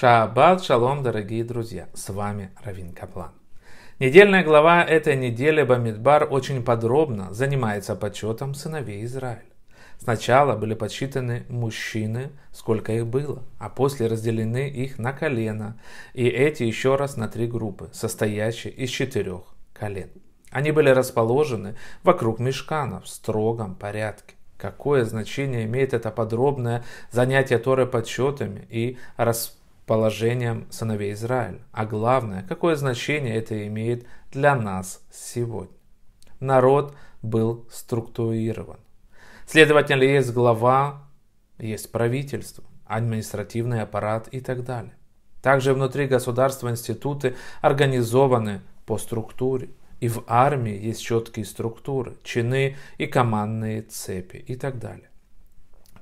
Шаббат шалом, дорогие друзья! С вами Равин Каплан. Недельная глава этой недели Бамидбар очень подробно занимается подсчетом сыновей Израиля. Сначала были подсчитаны мужчины, сколько их было, а после разделены их на колено, и эти еще раз на три группы, состоящие из четырех колен. Они были расположены вокруг мешкана в строгом порядке. Какое значение имеет это подробное занятие Торы подсчетами и распространением положением сыновей Израиля, а главное, какое значение это имеет для нас сегодня. Народ был структурирован. Следовательно, есть глава, есть правительство, административный аппарат и так далее. Также внутри государства институты организованы по структуре. И в армии есть четкие структуры, чины и командные цепи и так далее.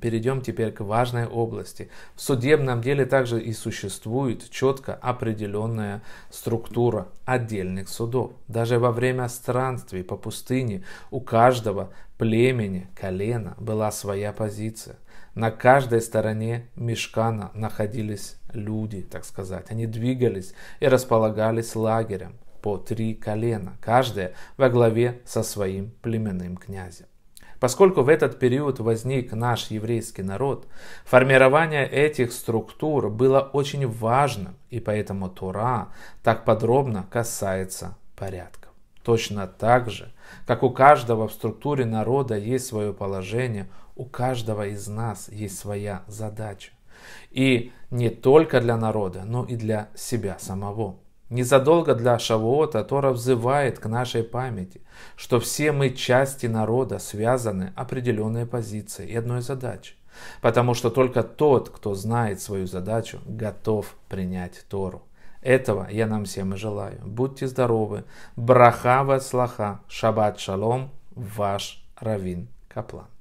Перейдем теперь к важной области. В судебном деле также и существует четко определенная структура отдельных судов. Даже во время странствий по пустыне у каждого племени, колена была своя позиция. На каждой стороне мешкана находились люди, так сказать. Они двигались и располагались лагерем по три колена, каждое во главе со своим племенным князем. Поскольку в этот период возник наш еврейский народ, формирование этих структур было очень важным, и поэтому Тура так подробно касается порядков. Точно так же, как у каждого в структуре народа есть свое положение, у каждого из нас есть своя задача. И не только для народа, но и для себя самого. Незадолго для шавоота, Тора взывает к нашей памяти, что все мы части народа связаны определенной позицией и одной задачей, потому что только тот, кто знает свою задачу, готов принять Тору. Этого я нам всем и желаю. Будьте здоровы. Брахава слаха. Шаббат шалом. Ваш Равин Каплан.